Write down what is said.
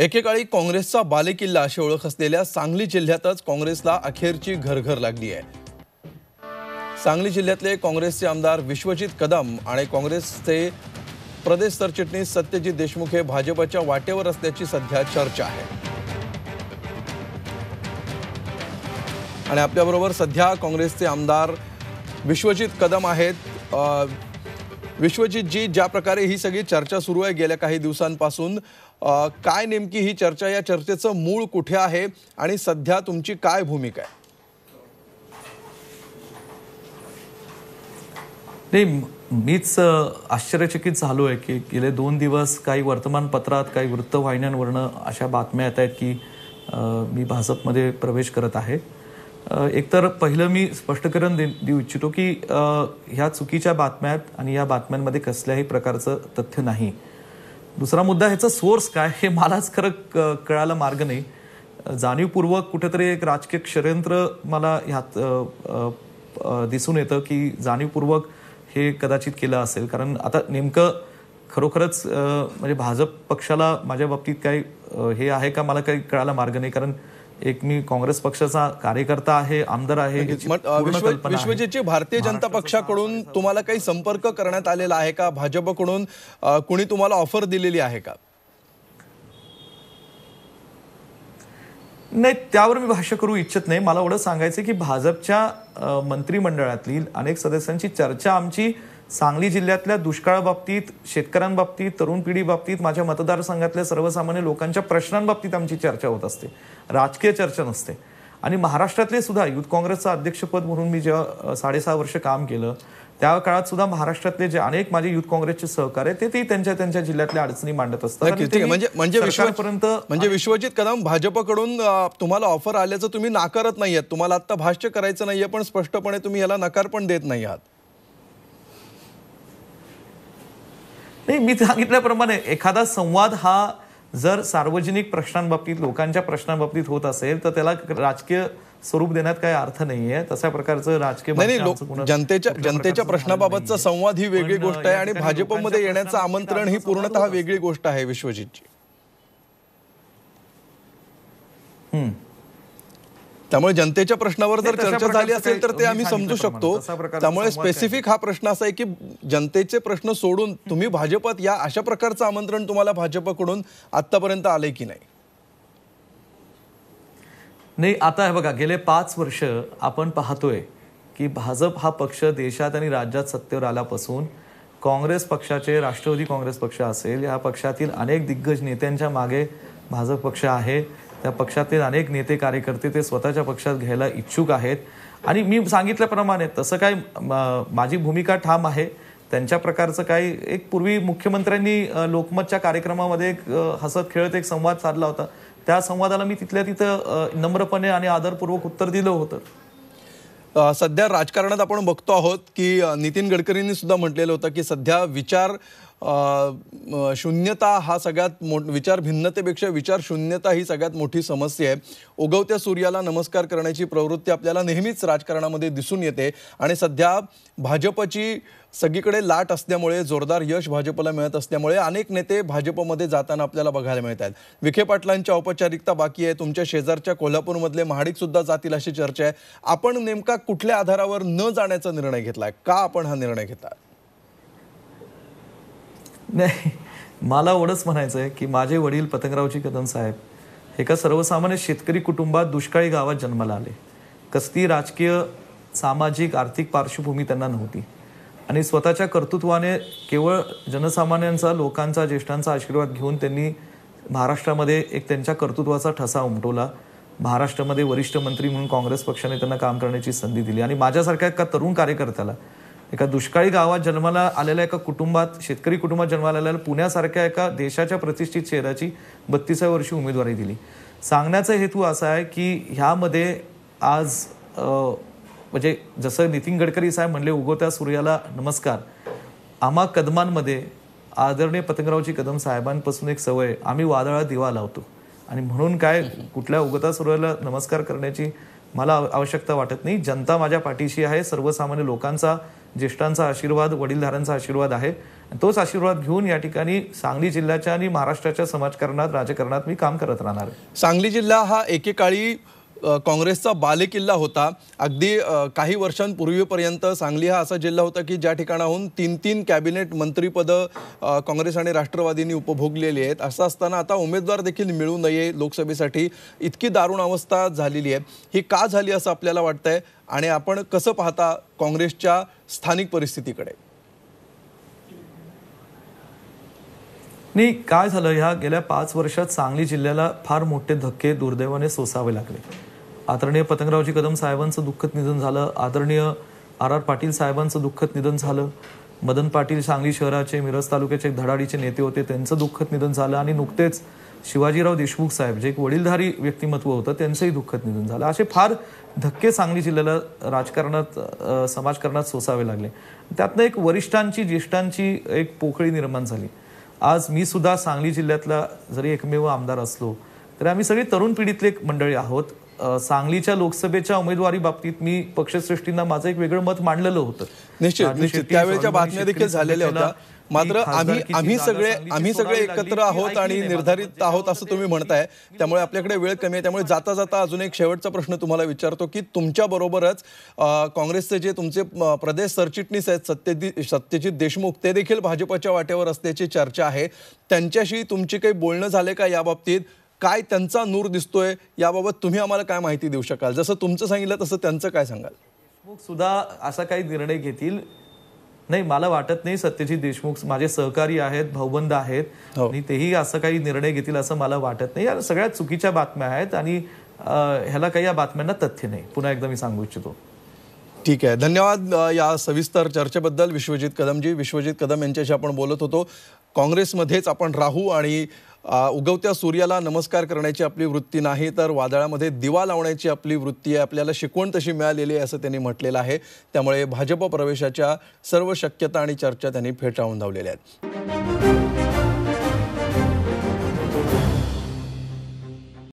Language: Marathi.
एकेकाळी काँग्रेसचा बालेकिल्ला अशी ओळख असलेल्या सांगली जिल्ह्यातच काँग्रेसला अखेरची घरघर लागली आहे सांगली जिल्ह्यातले काँग्रेसचे आमदार विश्वजित कदम आणि काँग्रेसचे प्रदेश सरचिटणीस सत्यजित देशमुख हे भाजपच्या वाटेवर असल्याची सध्या चर्चा आहे आणि आपल्याबरोबर सध्या काँग्रेसचे आमदार विश्वजित कदम आहेत जी ज्या प्रकारे ही सगळी चर्चा सुरू आहे गेल्या काही दिवसांपासून काय नेमकी ही चर्चा या चर्चेचं मूळ कुठे आहे आणि सध्या तुमची काय भूमिका आहे नाही मीच आश्चर्यचकित झालो आहे की गेले दोन दिवस काही वर्तमानपत्रात काही वृत्तवाहिन्यांवरनं अशा बातम्या येत आहेत की मी भाजपमध्ये प्रवेश करत आहे एकतर पहिलं मी स्पष्टीकरण देऊ इच्छितो की ह्या चुकीच्या बातम्यात आणि या बातम्यांमध्ये कसल्याही प्रकारचं तथ्य नाही दुसरा मुद्दा ह्याचा सोर्स काय हे मलाच खरं कळायला मार्ग नाही जाणीवपूर्वक कुठेतरी एक राजकीय षडयंत्र मला ह्यात दिसून येतं की जाणीवपूर्वक हे कदाचित केलं असेल कारण आता नेमकं खरोखरच म्हणजे भाजप पक्षाला माझ्या बाबतीत काही हे आहे का मला काही कळायला मार्ग नाही कारण एक मी काँग्रेस पक्षाचा कार्यकर्ता आहे आमदार आहे म्हणजे भारतीय जनता पक्षाकडून तुम्हाला काही संपर्क करण्यात आलेला आहे का भाजपकडून कुणी तुम्हाला ऑफर दिलेली आहे का नाही त्यावर मी भाष्य करू इच्छित नाही मला एवढं सांगायचं की भाजपच्या मंत्रिमंडळातील अनेक सदस्यांची चर्चा आमची सांगली जिल्ह्यातल्या दुष्काळ बाबतीत शेतकऱ्यांबाबतीत तरुण पिढी बाबतीत माझ्या मतदारसंघातल्या सर्वसामान्य लोकांच्या प्रश्नांबाबतीत आमची चर्चा होत असते राजकीय चर्चा नसते आणि महाराष्ट्रातले सुद्धा युथ काँग्रेसचं अध्यक्षपद म्हणून मी जेव्हा साडेसहा वर्ष काम केलं त्या काळात सुद्धा महाराष्ट्रातले जे अनेक माझे युथ काँग्रेसचे सहकार ते ते त्यांच्या त्यांच्या जिल्ह्यातल्या अडचणी मांडत असतात म्हणजे म्हणजे म्हणजे विश्वजित कदम भाजपकडून तुम्हाला ऑफर आल्याचं तुम्ही नाकारत नाहीयेत तुम्हाला आता भाष्य करायचं नाहीये पण स्पष्टपणे तुम्ही याला नकार पण देत नाही आहात नाही मी सांगितल्याप्रमाणे एखादा संवाद हा जर सार्वजनिक प्रश्नांबाबतीत लोकांच्या प्रश्नांबाबतीत होत असेल तर त्याला राजकीय स्वरूप देण्यात काही अर्थ नाहीये तशा प्रकारचं राजकीय जनतेच्या जनतेच्या प्रश्नाबाबतचा संवाद ही वेगळी गोष्ट आहे आणि भाजपमध्ये येण्याचं आमंत्रण ही पूर्णतः वेगळी गोष्ट आहे विश्वजितची हम्म त्यामुळे जनतेच्या प्रश्नावर जर चर्चा झाली असेल तर ते आम्ही समजू शकतो त्यामुळे स्पेसिफिक हा प्रश्न असा आहे की जनतेचे प्रश्न सोडून तुम्ही भाजपात या अशा प्रकारचं आमंत्रण तुम्हाला भाजपकडून आतापर्यंत आले की नाही नाही आता हे बघा गेले पाच वर्ष आपण पाहतोय की भाजप हा पक्ष देशात आणि राज्यात सत्तेवर आल्यापासून काँग्रेस पक्षाचे राष्ट्रवादी काँग्रेस पक्ष असेल या पक्षातील अनेक दिग्गज नेत्यांच्या मागे भाजप पक्ष आहे त्या पक्षातील अनेक नेते कार्यकर्ते ते स्वतःच्या पक्षात घ्यायला इच्छुक आहेत आणि मी सांगितल्याप्रमाणे तसं काय माझी भूमिका ठाम आहे त्यांच्या प्रकारचं काही एक पूर्वी मुख्यमंत्र्यांनी लोकमतच्या कार्यक्रमामध्ये एक हसत खेळत एक संवाद साधला होता त्या संवादाला मी तिथल्या तिथं नम्रपणे आणि आदरपूर्वक उत्तर दिलं होतं सध्या राजकारणात आपण बघतो आहोत की नितीन गडकरींनी सुद्धा म्हटलेलं होतं की सध्या विचार शून्यता हा सगळ्यात मो विचार भिन्नतेपेक्षा विचार शून्यता ही सगळ्यात मोठी समस्या आहे उगवत्या सूर्याला नमस्कार करण्याची प्रवृत्ती आपल्याला नेहमीच राजकारणामध्ये दिसून येते आणि सध्या भाजपची सगळीकडे लाट असल्यामुळे जोरदार यश भाजपला मिळत असल्यामुळे अनेक नेते भाजपमध्ये जाताना आपल्याला बघायला मिळत आहेत विखे पाटलांच्या औपचारिकता बाकी आहे तुमच्या शेजारच्या कोल्हापूरमधले महाडिकसुद्धा जातील अशी चर्चा आहे आपण नेमका कुठल्या आधारावर न जाण्याचा निर्णय घेतला का आपण हा निर्णय घेतला नाही मला एवढंच म्हणायचं आहे की माझे वडील पतंगरावजी कदम साहेब एका सर्वसामान्य शेतकरी कुटुंबात दुष्काळी गावात जन्माला आले कसली राजकीय सामाजिक आर्थिक पार्श्वभूमी त्यांना नव्हती आणि स्वतःच्या कर्तृत्वाने केवळ जनसामान्यांचा लोकांचा ज्येष्ठांचा आशीर्वाद घेऊन त्यांनी महाराष्ट्रामध्ये एक त्यांच्या कर्तृत्वाचा ठसा उमटवला महाराष्ट्रामध्ये वरिष्ठ मंत्री म्हणून काँग्रेस पक्षाने त्यांना काम करण्याची संधी दिली आणि माझ्यासारख्या एका तरुण कार्यकर्त्याला एका दुष्काळी गावात जन्माला आलेल्या एका कुटुंबात शेतकरी कुटुंबात जन्माला आलेल्या पुण्यासारख्या एका देशाच्या प्रतिष्ठित शहराची बत्तीसाव्या वर्षी उमेदवारी दिली सांगण्याचा हेतू असा आहे की ह्यामध्ये आज म्हणजे जसं नितीन गडकरी साहेब म्हणले उगवत्या सूर्याला नमस्कार आम्हा कदमांमध्ये आदरणीय पतंगरावजी कदम साहेबांपासून एक सवय आम्ही वादळात दिवा लावतो आणि म्हणून काय कुठल्या उगता सूर्याला नमस्कार करण्याची मला आवश्यकता वाटत नाही जनता माझ्या पाठीशी आहे सर्वसामान्य लोकांचा ज्येष्ठांचा आशीर्वाद वडीलधारांचा आशीर्वाद आहे तोच आशीर्वाद घेऊन या ठिकाणी सांगली जिल्ह्याच्या आणि महाराष्ट्राच्या समाजकारणात राजकारणात मी काम करत राहणार सांगली जिल्हा हा एकेकाळी काँग्रेसचा बालेकिल्ला होता अगदी काही वर्षांपूर्वीपर्यंत सांगली हा असा जिल्हा होता की ज्या ठिकाणाहून तीन तीन कॅबिनेट मंत्रीपदं काँग्रेस आणि राष्ट्रवादींनी उपभोगलेली आहेत असं असताना आता उमेदवार देखील मिळू नये लोकसभेसाठी इतकी दारुण अवस्था झालेली आहे ही का झाली असं आपल्याला वाटतंय आणि आपण कसं पाहता काँग्रेसच्या स्थानिक परिस्थितीकडे नाही काय झालं ह्या गेल्या पाच वर्षात सांगली जिल्ह्याला फार मोठे धक्के दुर्दैवाने सोसावे लागले आदरणीय पतंगरावजी कदम साहेबांचं दुःखद निधन झालं आदरणीय आर आर पाटील साहेबांचं दुःखद निधन झालं मदन पाटील सांगली शहराचे मिरज तालुक्याचे धडाडीचे नेते होते त्यांचं दुःखद निधन झालं आणि नुकतेच शिवाजीराव देशमुख साहेब जे एक वडीलधारी व्यक्तिमत्व होतं त्यांचंही दुःखद निधन झालं असे फार धक्के सांगली जिल्ह्याला राजकारणात समाजकारणात सोसावे लागले त्यातनं एक वरिष्ठांची ज्येष्ठांची एक पोकळी निर्माण झाली आज मी सुद्धा सांगली जिल्ह्यातला जरी एकमेव आमदार असलो तरी आम्ही सगळी तरुण पिढीतले एक मंडळी आहोत सांगलीच्या लोकसभेच्या उमेदवारी बाबतीत मी पक्षश्रेष्ठींना माझं एक वेगळं मत मांडलेलं होतं निश्चित निश्चित त्यावेळेच्या बातम्या देखील झालेल्या होत्या मात्र आम्ही आम्ही सगळे आम्ही सगळे एकत्र आहोत आणि निर्धारित म्हणजे आहोत असं तुम्ही म्हणताय त्यामुळे आपल्याकडे वेळ कमी आहे त्यामुळे जाता जाता अजून एक शेवटचा प्रश्न तुम्हाला विचारतो की तुमच्या बरोबरच काँग्रेसचे जे तुमचे प्रदेश सरचिटणीस आहेत सत्य सत्यजित देशमुख ते देखील भाजपच्या वाटेवर असल्याची चर्चा आहे त्यांच्याशी तुमची काही बोलणं झाले का याबाबतीत काय त्यांचा नूर दिसतोय याबाबत तुम्ही आम्हाला काय माहिती देऊ शकाल जसं तुमचं सांगितलं तसं त्यांचं काय सांगाल सुद्धा असा काही निर्णय घेतील नाही मला वाटत नाही सत्यजित देशमुख माझे सहकारी आहेत भाऊबंद आहेत हो. आणि तेही असं काही निर्णय घेतील असं मला वाटत नाही या सगळ्या चुकीच्या बातम्या आहेत आणि ह्याला काही या बातम्यांना तथ्य नाही पुन्हा एकदा मी सांगू इच्छितो ठीक आहे धन्यवाद या सविस्तर चर्चेबद्दल विश्वजित कदमजी विश्वजित कदम यांच्याशी आपण बोलत होतो काँग्रेसमध्येच आपण राहू आणि उगवत्या सूर्याला नमस्कार करण्याची आपली वृत्ती नाही तर वादळामध्ये दिवा लावण्याची आपली वृत्ती आहे आपल्याला शिकवण तशी मिळालेली आहे असं त्यांनी म्हटलेलं आहे त्यामुळे भाजप प्रवेशाच्या सर्व शक्यता आणि चर्चा त्यांनी फेटाळून धावलेल्या आहेत